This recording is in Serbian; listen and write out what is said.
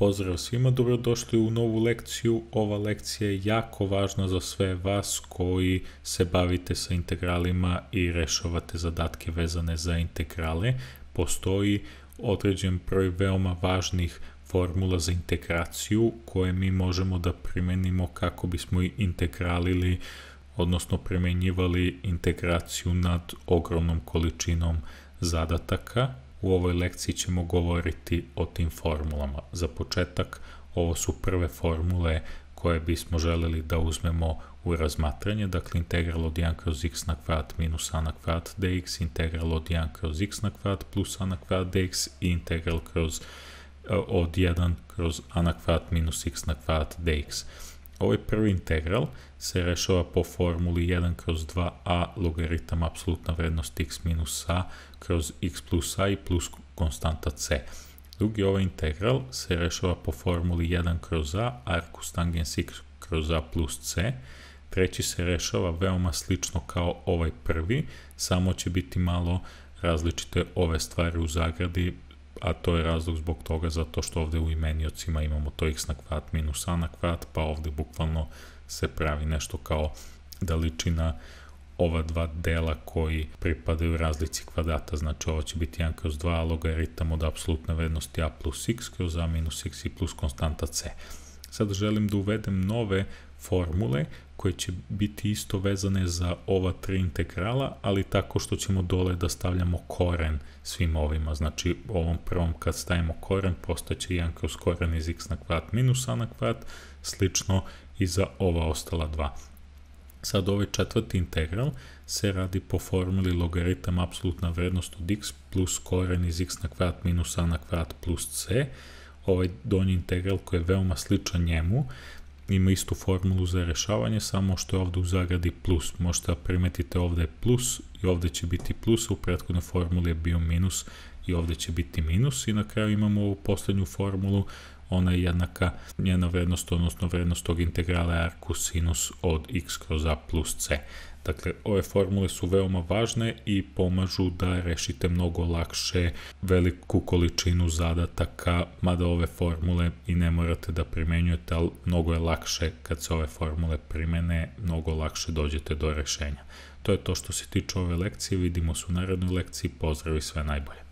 Pozdrav svima, dobrodošli u novu lekciju. Ova lekcija je jako važna za sve vas koji se bavite sa integralima i rešavate zadatke vezane za integrale. Postoji određen broj veoma važnih formula za integraciju koje mi možemo da primenimo kako bismo i integralili, odnosno primenjivali integraciju nad ogromnom količinom zadataka U ovoj lekciji ćemo govoriti o tim formulama. Za početak, ovo su prve formule koje bismo želeli da uzmemo u razmatranje, dakle integral od 1 kroz x na kvadrat minus a na kvadrat dx, integral od 1 kroz x na kvadrat plus a na kvadrat dx i integral kroz, e, od 1 kroz a na kvadrat minus x na kvadrat dx. Ovaj prvi integral se rešava po formuli 1 kroz 2a logaritam apsolutna vrednost x minus a kroz x plus a i plus konstanta c. Drugi ovaj integral se rešava po formuli 1 kroz a arkus tangens x kroz a plus c. Treći se rešava veoma slično kao ovaj prvi, samo će biti malo različite ove stvari u zagradi a to je razlog zbog toga zato što ovde u imeniocima imamo to x na kvadrat minus a na kvadrat, pa ovde bukvalno se pravi nešto kao da liči na ova dva dela koji pripadaju razlici kvadrata, znači ovo će biti 1 kroz 2 logaritam od apsolutne vrednosti a plus x kroz a minus x i plus konstanta c. Sad želim da uvedem nove formule koje će biti isto vezane za ova tri integrala, ali tako što ćemo dole da stavljamo koren svim ovima. Znači ovom prvom kad stavimo koren postaće 1 kroz koren iz x na kvadrat minus a na kvadrat, slično i za ova ostala dva. Sad ovaj četvrti integral se radi po formuli logaritam apsolutna vrednost od x plus koren iz x na kvadrat minus a na kvadrat plus c. Ovaj donji integral koji je veoma sličan njemu, ima istu formulu za rešavanje, samo što je ovde u zagradi plus. Možete da primetite ovde je plus i ovde će biti plus, u prethodnoj formuli je bio minus i ovde će biti minus. I na kraju imamo ovu poslednju formulu ona je jednaka njena vrednost, odnosno vrednost tog integrala je arkusinus od x kroz a plus c. Dakle, ove formule su veoma važne i pomažu da rešite mnogo lakše veliku količinu zadataka, mada ove formule i ne morate da primenjujete, ali mnogo je lakše kad se ove formule primene, mnogo lakše dođete do rešenja. To je to što se tiče ove lekcije, vidimo se u narednoj lekciji, pozdrav i sve najbolje.